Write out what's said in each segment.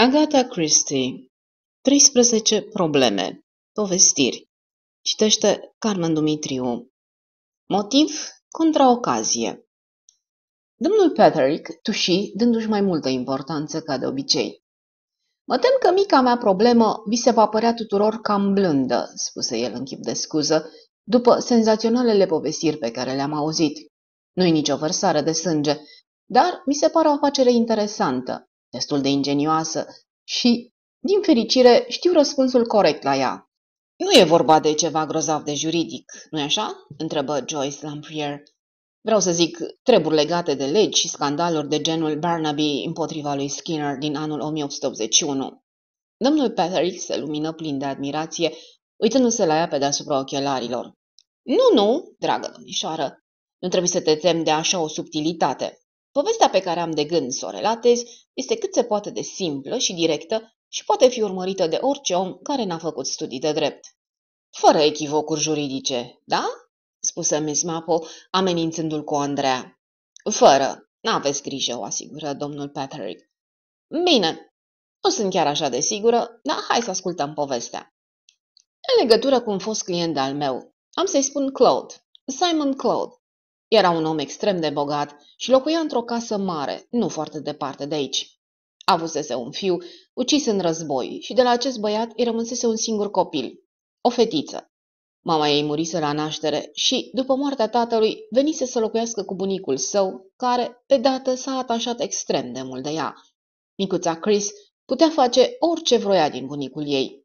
Agatha Christie 13 probleme Povestiri Citește Carmen Dumitriu Motiv contra ocazie Domnul Patrick tuși dându-și mai multă importanță ca de obicei. Mă tem că mica mea problemă vi se va părea tuturor cam blândă, spuse el în chip de scuză, după senzaționalele povestiri pe care le-am auzit. Nu-i nicio vărsare de sânge, dar mi se pare o afacere interesantă, destul de ingenioasă și, din fericire, știu răspunsul corect la ea. Nu e vorba de ceva grozav de juridic, nu-i așa? întrebă Joyce Lamprier. Vreau să zic, treburi legate de legi și scandaluri de genul Barnaby împotriva lui Skinner din anul 1881. Domnul Patrick se lumină plin de admirație, uitându-se la ea pe deasupra ochelarilor. Nu, nu, dragă domnișoară, nu trebuie să te temi de așa o subtilitate. Povestea pe care am de gând să o relatez este cât se poate de simplă și directă și poate fi urmărită de orice om care n-a făcut studii de drept. Fără echivocuri juridice, da? spuse Miss Mapo, amenințându-l cu Andreea. Fără, n-aveți grijă, o asigură domnul Patrick. Bine, nu sunt chiar așa de sigură, dar hai să ascultăm povestea. În legătură cu un fost client al meu, am să-i spun Claude, Simon Claude, era un om extrem de bogat și locuia într-o casă mare, nu foarte departe de aici. Avusese un fiu, ucis în război și de la acest băiat îi rămânsese un singur copil, o fetiță. Mama ei murise la naștere și, după moartea tatălui, venise să locuiască cu bunicul său, care, pe dată, s-a atașat extrem de mult de ea. Micuța Chris putea face orice vroia din bunicul ei.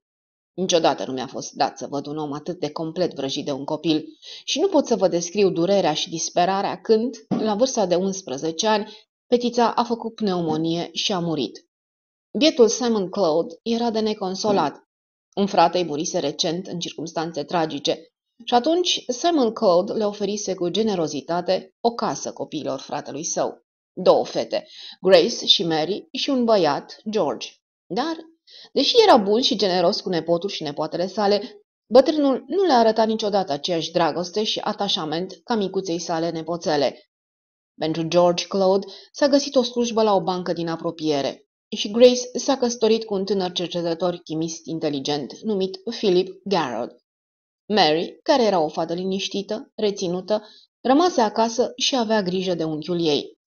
Niciodată nu mi-a fost dat să văd un om atât de complet vrăjit de un copil și nu pot să vă descriu durerea și disperarea când, la vârsta de 11 ani, petița a făcut pneumonie și a murit. Bietul Simon Claude era de neconsolat. Un frate îi murise recent în circunstanțe tragice și atunci Simon Claude le oferise cu generozitate o casă copiilor fratelui său. Două fete, Grace și Mary și un băiat, George. Dar Deși era bun și generos cu nepotul și nepoatele sale, bătrânul nu le arăta niciodată aceeași dragoste și atașament ca micuței sale nepoțele. Pentru George Claude s-a găsit o slujbă la o bancă din apropiere și Grace s-a căsătorit cu un tânăr cercetător chimist inteligent numit Philip Garrod. Mary, care era o fată liniștită, reținută, rămase acasă și avea grijă de unchiul ei.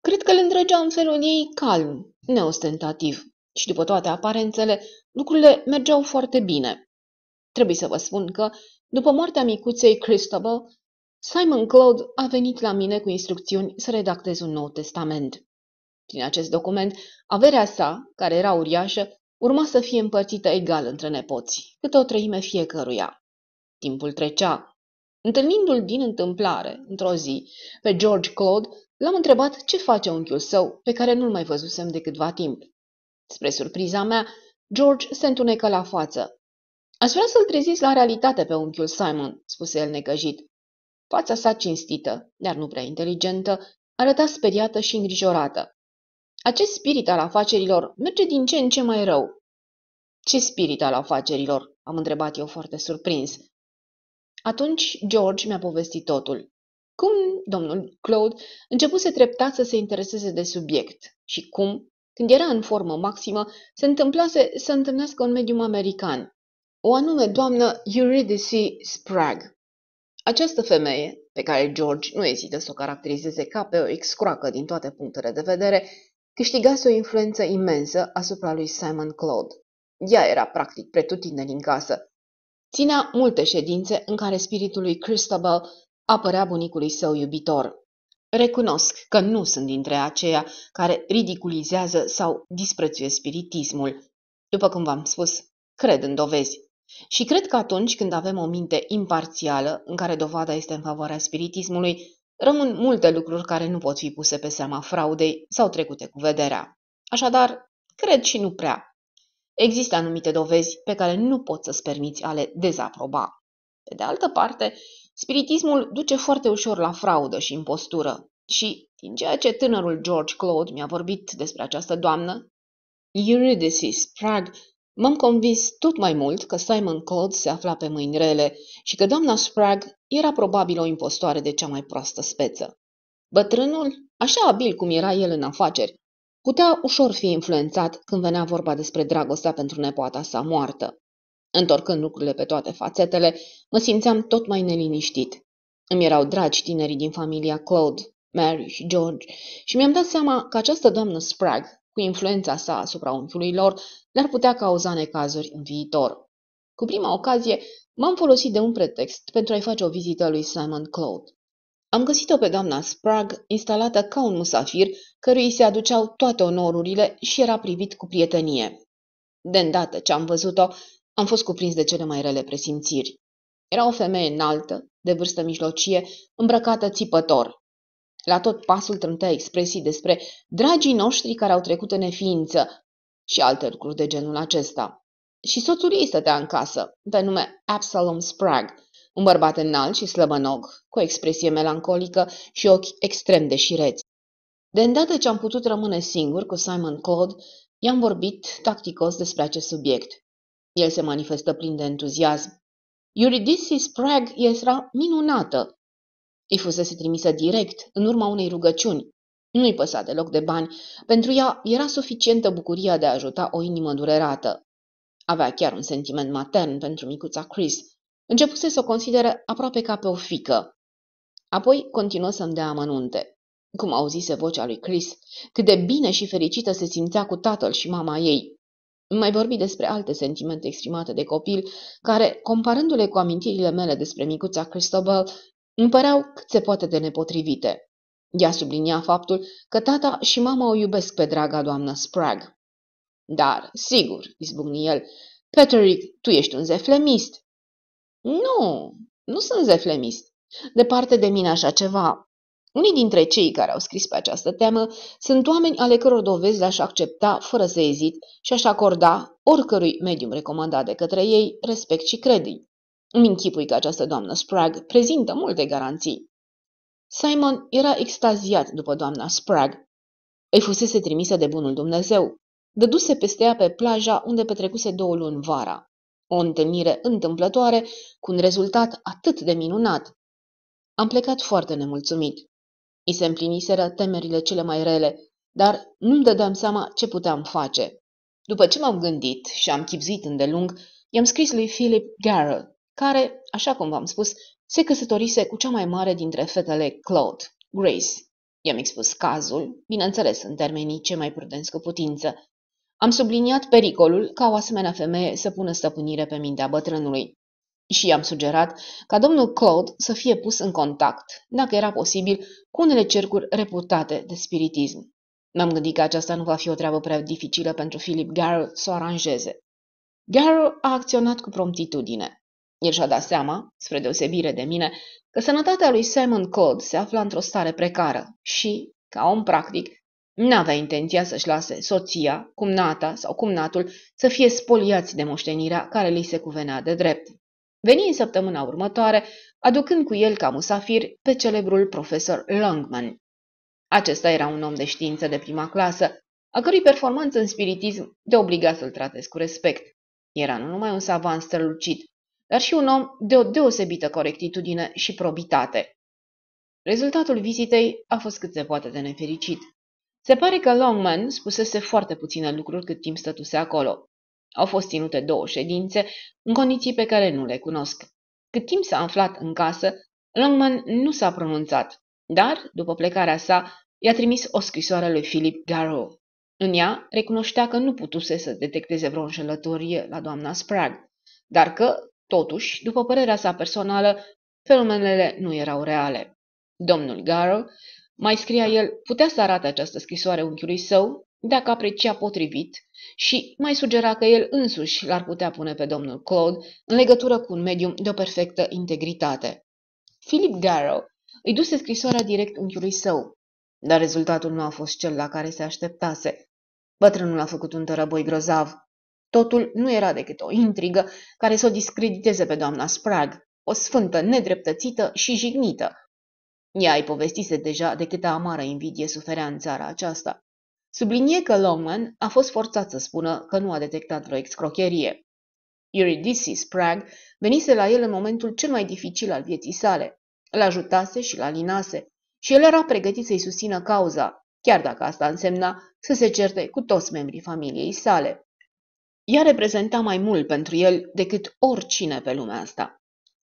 Cred că îl îndrăgea în felul ei calm, neostentativ. Și după toate aparențele, lucrurile mergeau foarte bine. Trebuie să vă spun că, după moartea micuței Christabel, Simon Claude a venit la mine cu instrucțiuni să redactez un nou testament. Prin acest document, averea sa, care era uriașă, urma să fie împărțită egal între nepoți, câte o treime fiecăruia. Timpul trecea. Întâlnindu-l din întâmplare, într-o zi, pe George Claude, l-am întrebat ce face unchiul său, pe care nu-l mai văzusem de câtva timp. Spre surpriza mea, George se întunecă la față. Aș vrea să-l treziți la realitate pe unchiul Simon, spuse el necăjit. Fața sa cinstită, dar nu prea inteligentă, arăta speriată și îngrijorată. Acest spirit al afacerilor merge din ce în ce mai rău. Ce spirit al afacerilor? am întrebat eu foarte surprins. Atunci George mi-a povestit totul. Cum domnul Claude începuse treptat să se intereseze de subiect și cum când era în formă maximă, se întâmplase să întâlnească un medium american, o anume doamnă Eurydice Sprague. Această femeie, pe care George nu ezită să o caracterizeze ca pe o excroacă din toate punctele de vedere, câștigase o influență imensă asupra lui Simon Claude. Ea era practic pretutine în casă. Ținea multe ședințe în care spiritul lui Christabel apărea bunicului său iubitor. Recunosc că nu sunt dintre aceia care ridiculizează sau disprețuie spiritismul. După cum v-am spus, cred în dovezi. Și cred că atunci când avem o minte imparțială, în care dovada este în favoarea spiritismului, rămân multe lucruri care nu pot fi puse pe seama fraudei sau trecute cu vederea. Așadar, cred și nu prea. Există anumite dovezi pe care nu poți să-ți permiți a le dezaproba. Pe de altă parte, Spiritismul duce foarte ușor la fraudă și impostură. Și, din ceea ce tânărul George Claude mi-a vorbit despre această doamnă, Eurydice Sprague, m-am convins tot mai mult că Simon Claude se afla pe mâini rele și că doamna Sprague era probabil o impostoare de cea mai proastă speță. Bătrânul, așa abil cum era el în afaceri, putea ușor fi influențat când venea vorba despre dragostea pentru nepoata sa moartă. Întorcând lucrurile pe toate fațetele, mă simțeam tot mai neliniștit. Îmi erau dragi tinerii din familia Claude, Mary și George și mi-am dat seama că această doamnă Spragg, cu influența sa asupra unchiului lor, le-ar putea cauza necazuri în viitor. Cu prima ocazie, m-am folosit de un pretext pentru a-i face o vizită lui Simon Claude. Am găsit-o pe doamna Spragg, instalată ca un musafir, cărui îi se aduceau toate onorurile și era privit cu prietenie. De îndată ce am văzut-o, am fost cuprins de cele mai rele presimțiri. Era o femeie înaltă, de vârstă mijlocie, îmbrăcată țipător. La tot pasul trântea expresii despre dragii noștri care au trecut în neființă și alte lucruri de genul acesta. Și soțul ei stătea în casă, pe nume Absalom Spragg, un bărbat înalt și slăbănog, cu o expresie melancolică și ochi extrem de șireți. De îndată ce am putut rămâne singur cu Simon Claude, i-am vorbit tacticos despre acest subiect. El se manifestă plin de entuziasm. Eurydice Sprague era minunată. Îi fusese trimisă direct, în urma unei rugăciuni. Nu-i păsa deloc de bani. Pentru ea era suficientă bucuria de a ajuta o inimă durerată. Avea chiar un sentiment matern pentru micuța Chris. Începuse să o consideră aproape ca pe o fică. Apoi continuă să-mi dea amănunte. Cum auzise vocea lui Chris, cât de bine și fericită se simțea cu tatăl și mama ei mai vorbi despre alte sentimente exprimate de copil, care, comparându-le cu amintirile mele despre micuța Cristobal, îmi păreau cât se poate de nepotrivite. Ea sublinia faptul că tata și mama o iubesc pe draga doamnă Sprague. Dar, sigur, izbucni el, Patrick, tu ești un zeflemist. Nu, nu sunt zeflemist. Departe de mine așa ceva. Unii dintre cei care au scris pe această temă sunt oameni ale căror dovezi le-aș accepta fără să ezit și aș acorda oricărui medium recomandat de către ei respect și credință. Îmi închipui că această doamnă Sprague prezintă multe garanții. Simon era extaziat după doamna Sprague. Îi fusese trimisă de bunul Dumnezeu. Dăduse peste ea pe plaja unde petrecuse două luni vara. O întâlnire întâmplătoare cu un rezultat atât de minunat. Am plecat foarte nemulțumit. Mi se împliniseră temerile cele mai rele, dar nu-mi dădeam seama ce puteam face. După ce m-am gândit și am chipzuit îndelung, i-am scris lui Philip Garrel, care, așa cum v-am spus, se căsătorise cu cea mai mare dintre fetele Claude, Grace. I-am expus cazul, bineînțeles în termenii ce mai prudenți cu putință. Am subliniat pericolul ca o asemenea femeie să pună stăpânire pe mintea bătrânului și i-am sugerat ca domnul Claude să fie pus în contact, dacă era posibil, cu unele cercuri reputate de spiritism. M-am gândit că aceasta nu va fi o treabă prea dificilă pentru Philip Garrow să o aranjeze. Garrow a acționat cu promptitudine. El și-a dat seama, spre deosebire de mine, că sănătatea lui Simon Claude se afla într-o stare precară și, ca om practic, n-avea intenția să-și lase soția, cumnata sau cumnatul să fie spoliați de moștenirea care li se cuvenea de drept. Veni în săptămâna următoare, aducând cu el ca musafir pe celebrul profesor Longman. Acesta era un om de știință de prima clasă, a cărui performanță în spiritism de obliga să-l tratezi cu respect. Era nu numai un savant strălucit, dar și un om de o deosebită corectitudine și probitate. Rezultatul vizitei a fost cât se poate de nefericit. Se pare că Longman spusese foarte puține lucruri cât timp stătuse acolo. Au fost ținute două ședințe, în condiții pe care nu le cunosc. Cât timp s-a aflat în casă, Longman nu s-a pronunțat, dar, după plecarea sa, i-a trimis o scrisoare lui Philip Garrow. În ea recunoștea că nu putuse să detecteze vreo înșelătorie la doamna Sprague, dar că, totuși, după părerea sa personală, fenomenele nu erau reale. Domnul Garrow, mai scria el, putea să arate această scrisoare unchiului său, dacă aprecia potrivit, și mai sugera că el însuși l-ar putea pune pe domnul Claude în legătură cu un medium de o perfectă integritate. Philip Garrow îi duse scrisoarea direct unchiului său, dar rezultatul nu a fost cel la care se așteptase. Bătrânul a făcut un tărăboi grozav. Totul nu era decât o intrigă care să o discrediteze pe doamna Sprague, o sfântă nedreptățită și jignită. Ea îi povestise deja de câtă amară invidie suferea în țara aceasta. Sublinie că Longman a fost forțat să spună că nu a detectat vreo excrocherie. Eurydice Spragg venise la el în momentul cel mai dificil al vieții sale. Îl ajutase și l alinase și el era pregătit să-i susțină cauza, chiar dacă asta însemna să se certe cu toți membrii familiei sale. Ea reprezenta mai mult pentru el decât oricine pe lumea asta.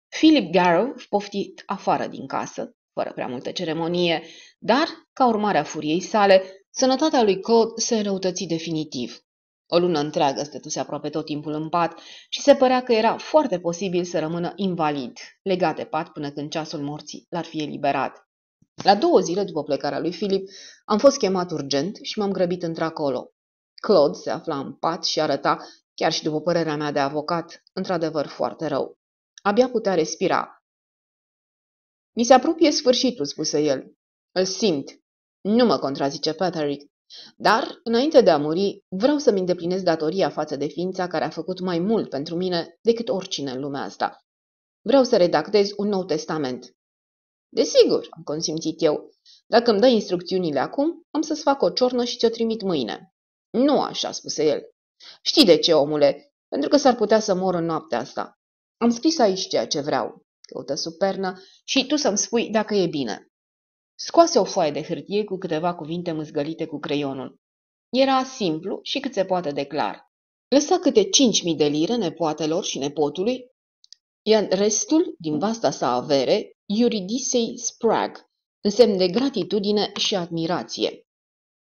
Philip Garrow poftit afară din casă, fără prea multă ceremonie, dar, ca urmare a furiei sale, Sănătatea lui Cod se înrăutăți definitiv. O lună întreagă stătuse aproape tot timpul în pat și se părea că era foarte posibil să rămână invalid, legat de pat până când ceasul morții l-ar fi eliberat. La două zile după plecarea lui Filip, am fost chemat urgent și m-am grăbit într-acolo. Claude se afla în pat și arăta, chiar și după părerea mea de avocat, într-adevăr foarte rău. Abia putea respira. Mi se apropie sfârșitul, spuse el. Îl simt. Nu mă contrazice Patrick. Dar, înainte de a muri, vreau să-mi îndeplinesc datoria față de ființa care a făcut mai mult pentru mine decât oricine în lumea asta. Vreau să redactez un nou testament. Desigur, am consimțit eu. Dacă îmi dai instrucțiunile acum, am să-ți fac o ciornă și ți-o trimit mâine. Nu așa, spuse el. Știi de ce, omule? Pentru că s-ar putea să mor în noaptea asta. Am scris aici ceea ce vreau, căută supernă, și tu să-mi spui dacă e bine. Scoase o foaie de hârtie cu câteva cuvinte mâzgălite cu creionul. Era simplu și cât se poate de clar. Lăsa câte cinci mii de lire nepoatelor și nepotului, iar restul, din vasta sa avere, Iuridisei Spragg, în semn de gratitudine și admirație.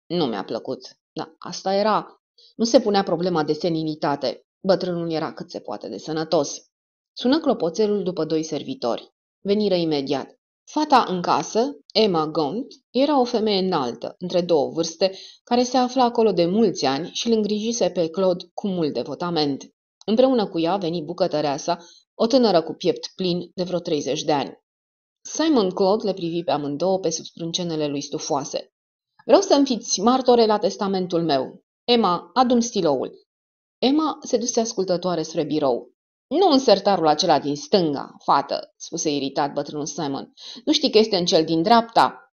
Nu mi-a plăcut. Da, asta era. Nu se punea problema de senilitate. Bătrânul era cât se poate de sănătos. Sună clopoțelul după doi servitori. Veniră imediat. Fata în casă, Emma Gont, era o femeie înaltă, între două vârste, care se afla acolo de mulți ani și îl îngrijise pe Claude cu mult devotament. Împreună cu ea veni sa, o tânără cu piept plin de vreo 30 de ani. Simon Claude le privi pe amândouă pe sub sprâncenele lui stufoase. Vreau să-mi fiți martore la testamentul meu. Emma, adum stiloul. Emma se duse ascultătoare spre birou. "Nu în sertarul acela din stânga, fată," spuse iritat bătrânul Simon. "Nu știi că este în cel din dreapta?"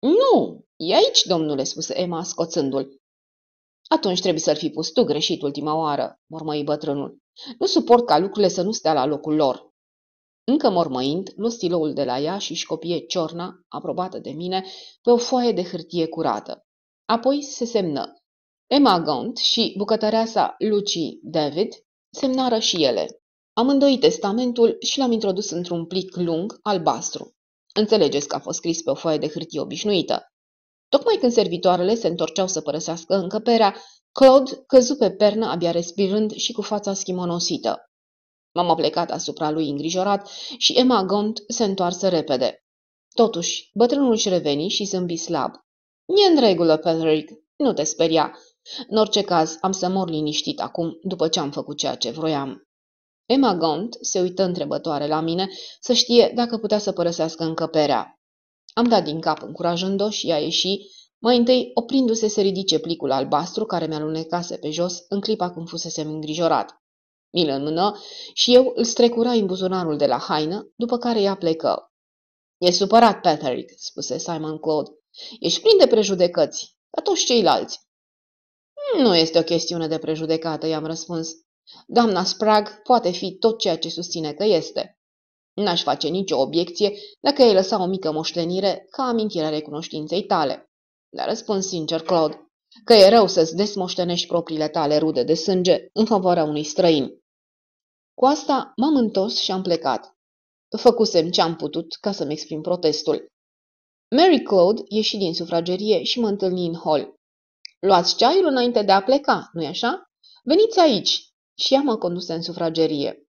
Nu, e aici, domnule," spuse Emma, scoțându-l. Atunci trebuie să-l fi pus tu greșit ultima oară," mormăi bătrânul. Nu suport ca lucrurile să nu stea la locul lor." Încă mormăind, luă stiloul de la ea și își copie ciorna, aprobată de mine, pe o foaie de hârtie curată. Apoi se semnă. Emma Gaunt și sa Lucy David semnară și ele. Am îndoit testamentul și l-am introdus într-un plic lung, albastru. Înțelegeți că a fost scris pe o foaie de hârtie obișnuită. Tocmai când servitoarele se întorceau să părăsească încăperea, Claude căzu pe pernă abia respirând și cu fața schimonosită. M-am plecat asupra lui îngrijorat și Emma Gont se întoarse repede. Totuși, bătrânul își reveni și zâmbi slab. E în regulă, Patrick, nu te speria. În orice caz, am să mor liniștit acum, după ce am făcut ceea ce vroiam. Emma Gaunt se uită întrebătoare la mine să știe dacă putea să părăsească încăperea. Am dat din cap încurajând-o și a ieșit, mai întâi oprindu-se să ridice plicul albastru care mi lunecase pe jos în clipa când fusese îngrijorat. Milă în mână și eu îl strecura în buzunarul de la haină, după care ea plecă. E supărat, Patrick, spuse Simon Claude. Ești plin de prejudecăți, ca toți ceilalți. Nu este o chestiune de prejudecată, i-am răspuns. Doamna Sprag poate fi tot ceea ce susține că este. N-aș face nicio obiecție dacă ei lăsa o mică moștenire ca amintire recunoștinței tale. Dar răspuns sincer, Claude, că e rău să-ți desmoștenești propriile tale rude de sânge în favoarea unui străin. Cu asta m-am întors și am plecat. Făcusem ce am putut ca să-mi exprim protestul. Mary Claude ieși din sufragerie și mă întâlni în hol. Luați ceaiul înainte de a pleca, nu-i așa? Veniți aici, și ea mă conduse în sufragerie.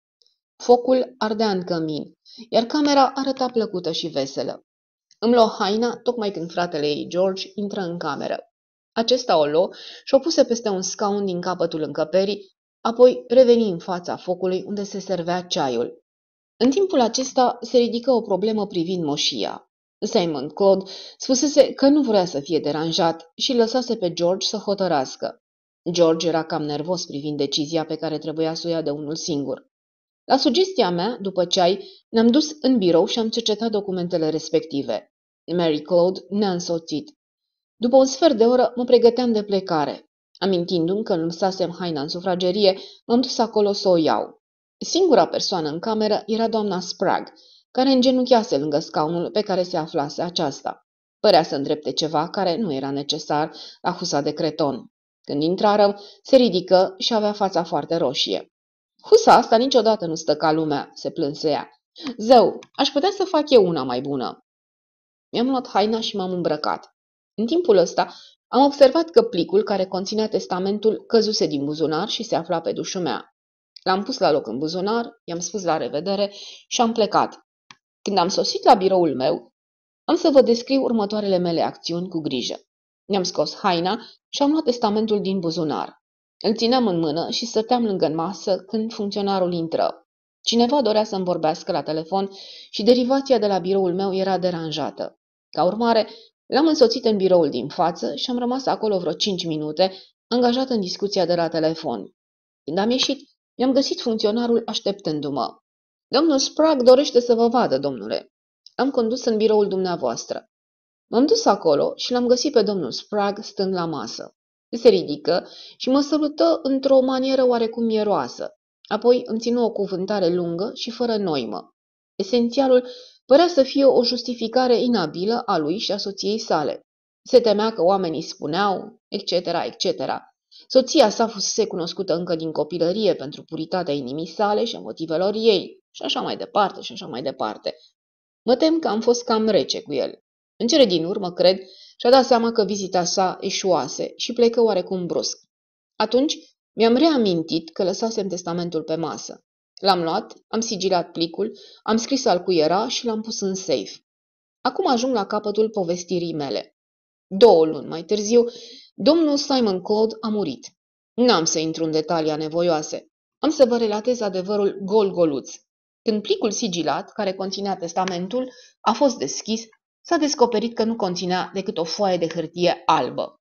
Focul ardea în cămin, iar camera arăta plăcută și veselă. Îmi luă haina tocmai când fratele ei, George, intră în cameră. Acesta o luă și o puse peste un scaun din capătul încăperii, apoi reveni în fața focului unde se servea ceaiul. În timpul acesta se ridică o problemă privind moșia. Simon Claude spusese că nu vrea să fie deranjat și lăsase pe George să hotărască. George era cam nervos privind decizia pe care trebuia să o ia de unul singur. La sugestia mea, după ceai, ne-am dus în birou și am cercetat documentele respective. Mary Claude ne-a însoțit. După un sfert de oră mă pregăteam de plecare. Amintindu-mi că nu stasem haina în sufragerie, m-am dus acolo să o iau. Singura persoană în cameră era doamna Spragg, care îngenunchease lângă scaunul pe care se aflase aceasta. Părea să îndrepte ceva care nu era necesar la husa de creton. Când intrarăm, se ridică și avea fața foarte roșie. Husa asta niciodată nu stă ca lumea, se plânse ea. Zău, aș putea să fac eu una mai bună. Mi-am luat haina și m-am îmbrăcat. În timpul ăsta am observat că plicul care conținea testamentul căzuse din buzunar și se afla pe dușumea. L-am pus la loc în buzunar, i-am spus la revedere și am plecat. Când am sosit la biroul meu, am să vă descriu următoarele mele acțiuni cu grijă ne am scos haina și am luat testamentul din buzunar. Îl țineam în mână și stăteam lângă masă când funcționarul intră. Cineva dorea să-mi vorbească la telefon și derivația de la biroul meu era deranjată. Ca urmare, l-am însoțit în biroul din față și am rămas acolo vreo cinci minute, angajat în discuția de la telefon. Când am ieșit, mi-am găsit funcționarul așteptându-mă. Domnul Sprague dorește să vă vadă, domnule. Am condus în biroul dumneavoastră. M-am dus acolo și l-am găsit pe domnul Spragg stând la masă. Se ridică și mă sărută într-o manieră oarecum mieroasă. Apoi îmi ținu o cuvântare lungă și fără noimă. Esențialul părea să fie o justificare inabilă a lui și a soției sale. Se temea că oamenii spuneau, etc., etc. Soția sa fusese cunoscută încă din copilărie pentru puritatea inimii sale și a motivelor ei, și așa mai departe, și așa mai departe. Mă tem că am fost cam rece cu el. În cele din urmă, cred, și-a dat seama că vizita sa eșuase și plecă oarecum brusc. Atunci mi-am reamintit că lăsasem testamentul pe masă. L-am luat, am sigilat plicul, am scris al cui era și l-am pus în safe. Acum ajung la capătul povestirii mele. Două luni mai târziu, domnul Simon Cold a murit. N-am să intru în detalii anevoioase. Am să vă relatez adevărul gol-goluț. Când plicul sigilat, care conținea testamentul, a fost deschis, s-a descoperit că nu conținea decât o foaie de hârtie albă.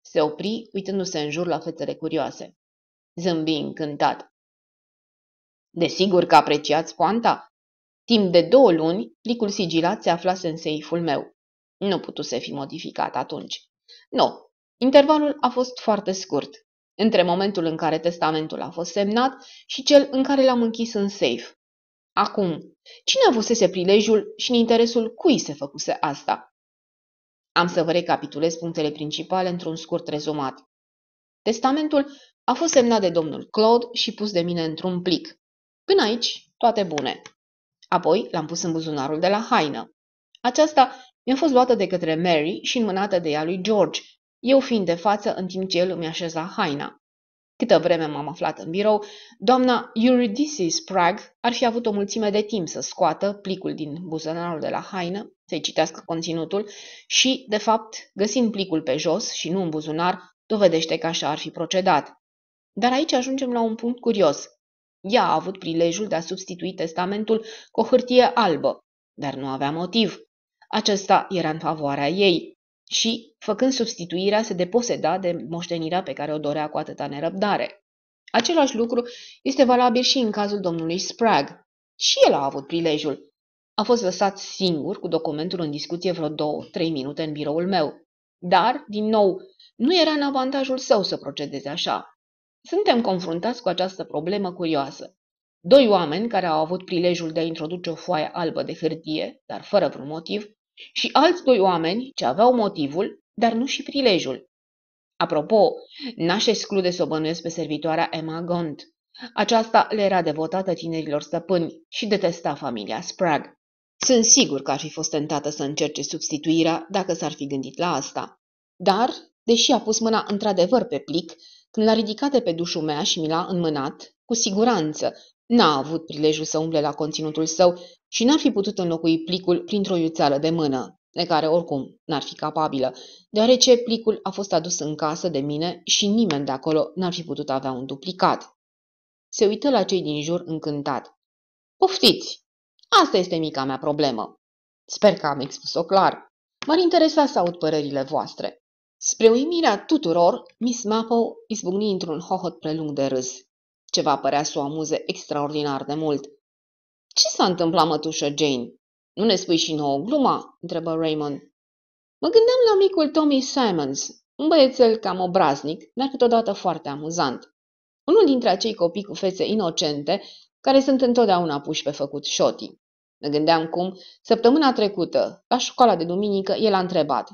Se opri, uitându-se în jur la fețele curioase. Zâmbi încântat. Desigur că apreciați poanta. Timp de două luni, plicul sigilat se aflase în seiful meu. Nu putuse fi modificat atunci. Nu, intervalul a fost foarte scurt, între momentul în care testamentul a fost semnat și cel în care l-am închis în safe. Acum, cine avusese prilejul și în interesul cui se făcuse asta? Am să vă recapitulez punctele principale într-un scurt rezumat. Testamentul a fost semnat de domnul Claude și pus de mine într-un plic. Până aici, toate bune. Apoi l-am pus în buzunarul de la haină. Aceasta mi-a fost luată de către Mary și înmânată de ea lui George, eu fiind de față în timp ce el îmi așeza haina. Câtă vreme m-am aflat în birou, doamna Eurydice Sprague ar fi avut o mulțime de timp să scoată plicul din buzunarul de la haină, să-i citească conținutul și, de fapt, găsind plicul pe jos și nu în buzunar, dovedește că așa ar fi procedat. Dar aici ajungem la un punct curios. Ea a avut prilejul de a substitui testamentul cu o hârtie albă, dar nu avea motiv. Acesta era în favoarea ei, și, făcând substituirea, se deposeda de moștenirea pe care o dorea cu atâta nerăbdare. Același lucru este valabil și în cazul domnului Spragg. Și el a avut prilejul. A fost lăsat singur cu documentul în discuție vreo două, trei minute în biroul meu. Dar, din nou, nu era în avantajul său să procedeze așa. Suntem confruntați cu această problemă curioasă. Doi oameni care au avut prilejul de a introduce o foaie albă de hârtie, dar fără vreun motiv, și alți doi oameni ce aveau motivul, dar nu și prilejul. Apropo, n-aș exclude să o bănuiesc pe servitoarea Emma Gond. Aceasta le era devotată tinerilor stăpâni și detesta familia Sprague. Sunt sigur că ar fi fost tentată să încerce substituirea dacă s-ar fi gândit la asta. Dar, deși a pus mâna într-adevăr pe plic, când l-a ridicat de pe dușumea și mi l-a înmânat, cu siguranță N-a avut prilejul să umble la conținutul său și n-ar fi putut înlocui plicul printr-o iuțeală de mână, de care oricum n-ar fi capabilă, deoarece plicul a fost adus în casă de mine și nimeni de acolo n-ar fi putut avea un duplicat. Se uită la cei din jur încântat. Poftiți! Asta este mica mea problemă. Sper că am expus-o clar. M-ar interesa să aud părerile voastre. Spre uimirea tuturor, Miss Maple izbucni într-un hohot prelung de râs. Ceva părea să o amuze extraordinar de mult. Ce s-a întâmplat, mătușă Jane? Nu ne spui și nouă gluma?" întrebă Raymond. Mă gândeam la micul Tommy Simons, un băiețel cam obraznic, dar câteodată foarte amuzant. Unul dintre acei copii cu fețe inocente care sunt întotdeauna puși pe făcut șotii. Mă gândeam cum, săptămâna trecută, la școala de duminică, el a întrebat.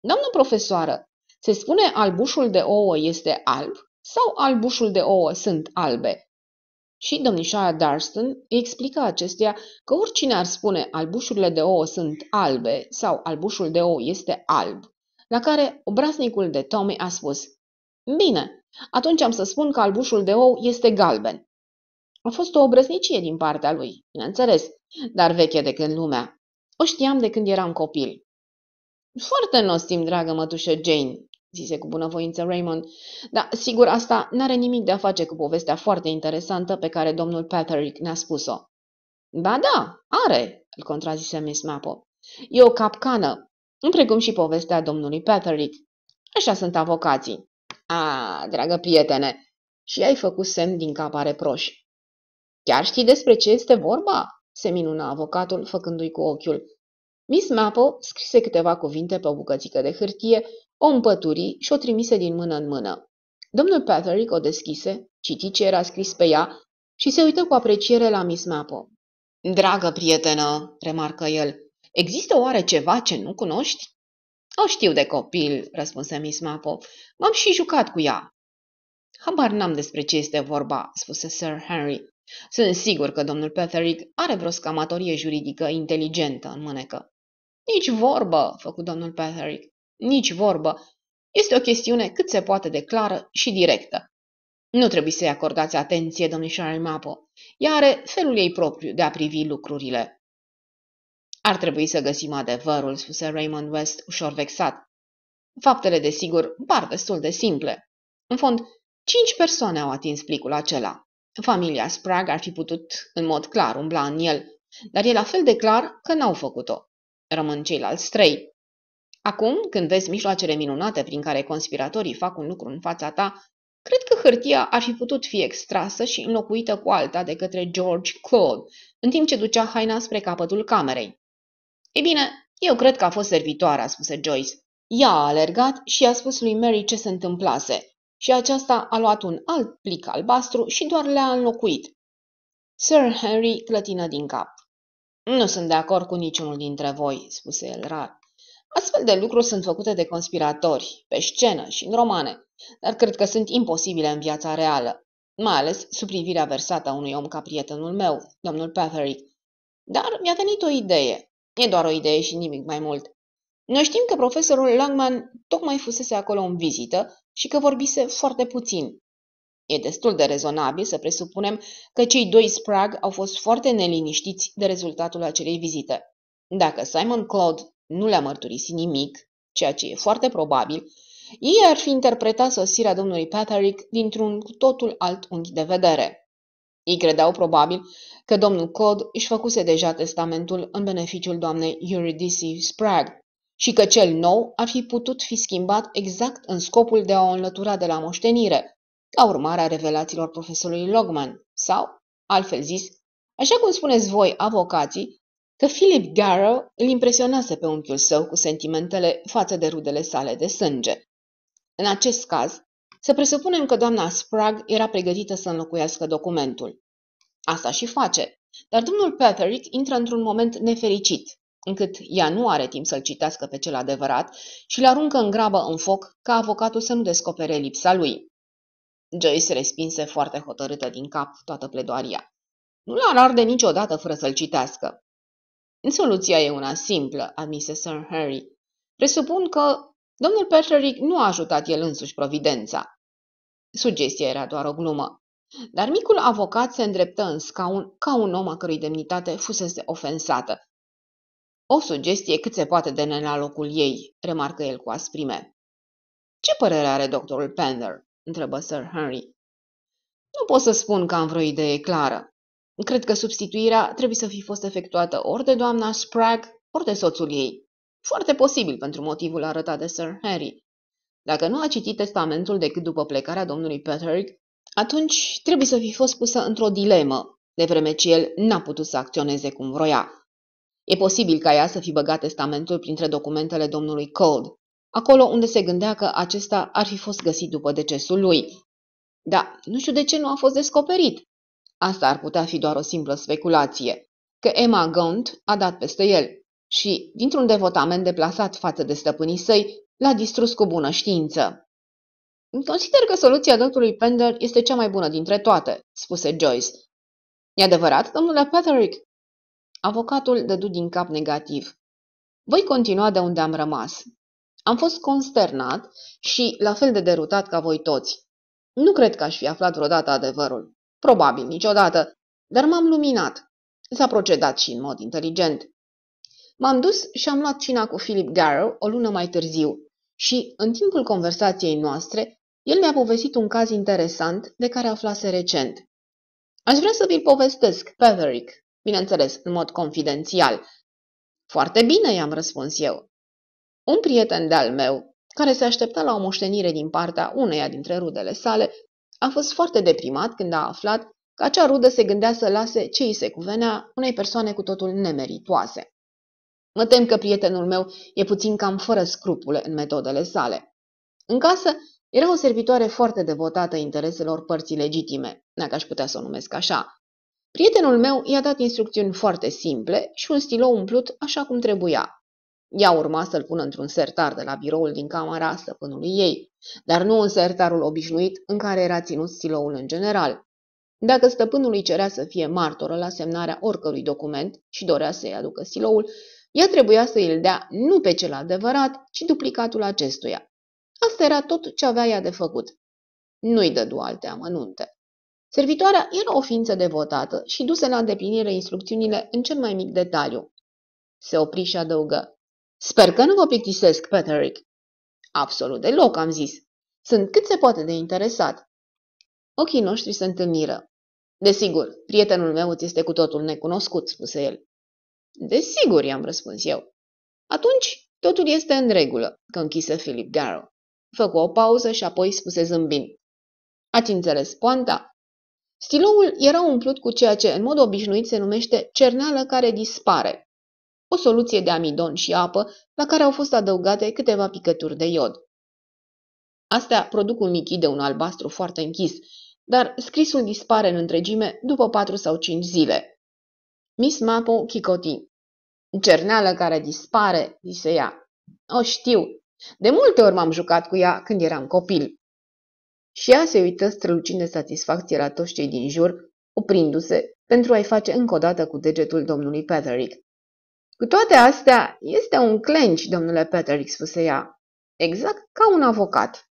Doamnă profesoară, se spune albușul de ouă este alb? sau albușul de ouă sunt albe? Și domnișoara Darston îi explică acestea că oricine ar spune albușurile de ouă sunt albe sau albușul de ouă este alb, la care obraznicul de Tommy a spus Bine, atunci am să spun că albușul de ou este galben. A fost o obrăznicie din partea lui, bineînțeles, dar veche de când lumea. O știam de când eram copil. Foarte nostim, dragă mătușă Jane, zise cu bunăvoință Raymond. Dar, sigur, asta n-are nimic de a face cu povestea foarte interesantă pe care domnul Patrick ne-a spus-o. Ba da, are, îl contrazise Miss Maple. E o capcană, întregum și povestea domnului Patrick. Așa sunt avocații. A, dragă prietene, și ai făcut semn din a reproș. Chiar știi despre ce este vorba? se minună avocatul, făcându-i cu ochiul. Miss Maple scrise câteva cuvinte pe o bucățică de hârtie o împături și o trimise din mână în mână. Domnul Patrick o deschise, citi ce era scris pe ea și se uită cu apreciere la Miss Mapo. Dragă prietenă, remarcă el, există oare ceva ce nu cunoști? O știu de copil, răspunse Miss Mapo. M-am și jucat cu ea. Habar n-am despre ce este vorba, spuse Sir Henry. Sunt sigur că domnul Patrick are vreo scamatorie juridică inteligentă în mânecă. Nici vorbă, făcut domnul Patrick. Nici vorbă. Este o chestiune cât se poate de clară și directă. Nu trebuie să-i acordați atenție, domnișoarei Mapo. Ea are felul ei propriu de a privi lucrurile. Ar trebui să găsim adevărul, spuse Raymond West, ușor vexat. Faptele, desigur, par destul de simple. În fond, cinci persoane au atins plicul acela. Familia Sprague ar fi putut, în mod clar, umbla în el, dar e la fel de clar că n-au făcut-o. Rămân ceilalți trei. Acum, când vezi mijloacele minunate prin care conspiratorii fac un lucru în fața ta, cred că hârtia ar fi putut fi extrasă și înlocuită cu alta de către George Claude, în timp ce ducea haina spre capătul camerei. Ei bine, eu cred că a fost servitoarea, spus Joyce. Ea a alergat și a spus lui Mary ce se întâmplase și aceasta a luat un alt plic albastru și doar le-a înlocuit. Sir Henry clătină din cap. Nu sunt de acord cu niciunul dintre voi, spuse el rar. Astfel de lucruri sunt făcute de conspiratori, pe scenă și în romane, dar cred că sunt imposibile în viața reală, mai ales sub privirea versată a unui om ca prietenul meu, domnul Patherick. Dar mi-a venit o idee. E doar o idee și nimic mai mult. Noi știm că profesorul Langman tocmai fusese acolo în vizită și că vorbise foarte puțin. E destul de rezonabil să presupunem că cei doi Sprague au fost foarte neliniștiți de rezultatul acelei vizite. Dacă Simon Claude nu le-a mărturisit nimic, ceea ce e foarte probabil, ei ar fi interpretat sosirea domnului Patrick dintr-un totul alt unghi de vedere. Ei credeau probabil că domnul Cod își făcuse deja testamentul în beneficiul doamnei Eurydice Sprague și că cel nou ar fi putut fi schimbat exact în scopul de a o înlătura de la moștenire, ca urmare a revelațiilor profesorului Logman, sau, altfel zis, așa cum spuneți voi, avocații, că Philip Garrow îl impresionase pe unchiul său cu sentimentele față de rudele sale de sânge. În acest caz, să presupunem că doamna Sprague era pregătită să înlocuiască documentul. Asta și face, dar domnul Petherick intră într-un moment nefericit, încât ea nu are timp să-l citească pe cel adevărat și l aruncă în grabă în foc ca avocatul să nu descopere lipsa lui. Joyce respinse foarte hotărâtă din cap toată pledoaria. Nu l-ar arde niciodată fără să-l citească. Soluția e una simplă, admise Sir Harry. Presupun că domnul Patrick nu a ajutat el însuși providența. Sugestia era doar o glumă. Dar micul avocat se îndreptă în scaun ca un om a cărui demnitate fusese ofensată. O sugestie cât se poate de la locul ei, remarcă el cu asprime. Ce părere are doctorul Pender? întrebă Sir Henry. Nu pot să spun că am vreo idee clară. Cred că substituirea trebuie să fi fost efectuată ori de doamna Sprague, ori de soțul ei. Foarte posibil pentru motivul arătat de Sir Harry. Dacă nu a citit testamentul decât după plecarea domnului Patrick, atunci trebuie să fi fost pusă într-o dilemă, de vreme ce el n-a putut să acționeze cum vroia. E posibil ca ea să fi băgat testamentul printre documentele domnului Cold, acolo unde se gândea că acesta ar fi fost găsit după decesul lui. Da, nu știu de ce nu a fost descoperit. Asta ar putea fi doar o simplă speculație. Că Emma Gaunt a dat peste el și, dintr-un devotament deplasat față de stăpânii săi, l-a distrus cu bună știință. Consider că soluția doctorului Pender este cea mai bună dintre toate, spuse Joyce. E adevărat, domnule Patrick? Avocatul dădu din cap negativ. Voi continua de unde am rămas. Am fost consternat și la fel de derutat ca voi toți. Nu cred că aș fi aflat vreodată adevărul. Probabil niciodată. Dar m-am luminat. S-a procedat și în mod inteligent. M-am dus și am luat cina cu Philip Garrow o lună mai târziu și, în timpul conversației noastre, el mi-a povestit un caz interesant de care aflase recent. Aș vrea să vi-l povestesc, Petherick, bineînțeles, în mod confidențial. Foarte bine, i-am răspuns eu. Un prieten de-al meu, care se aștepta la o moștenire din partea uneia dintre rudele sale, a fost foarte deprimat când a aflat că acea rudă se gândea să lase ce îi se cuvenea unei persoane cu totul nemeritoase. Mă tem că prietenul meu e puțin cam fără scrupule în metodele sale. În casă era o servitoare foarte devotată intereselor părții legitime, dacă aș putea să o numesc așa. Prietenul meu i-a dat instrucțiuni foarte simple și un stilou umplut așa cum trebuia. Ea urma să-l pună într-un sertar de la biroul din camera stăpânului ei, dar nu în sertarul obișnuit în care era ținut stiloul în general. Dacă stăpânul îi cerea să fie martoră la semnarea oricărui document și dorea să-i aducă stiloul, ea trebuia să îl dea nu pe cel adevărat, ci duplicatul acestuia. Asta era tot ce avea ea de făcut. Nu-i dădu alte amănunte. Servitoarea era o ființă devotată și duse la îndeplinire instrucțiunile în cel mai mic detaliu. Se opri și adăugă. Sper că nu vă plictisesc, Patrick. Absolut deloc, am zis. Sunt cât se poate de interesat. Ochii noștri se întâlniră. Desigur, prietenul meu îți este cu totul necunoscut, spuse el. Desigur, i-am răspuns eu. Atunci, totul este în regulă, că închise Philip Garrow. Făcu o pauză și apoi spuse zâmbind. Ați înțeles poanta? Stiloul era umplut cu ceea ce în mod obișnuit se numește cerneală care dispare, o soluție de amidon și apă, la care au fost adăugate câteva picături de iod. Astea produc un lichid de un albastru foarte închis, dar scrisul dispare în întregime după 4 sau 5 zile. Miss Mapo Chicoti Cerneală care dispare, zise ea. O știu. De multe ori m-am jucat cu ea când eram copil. Și ea se uită strălucind de satisfacție la toți cei din jur, oprindu-se pentru a-i face încă o dată cu degetul domnului Petherick. Cu toate astea, este un clenci, domnule Peterick, spuse ea, exact ca un avocat.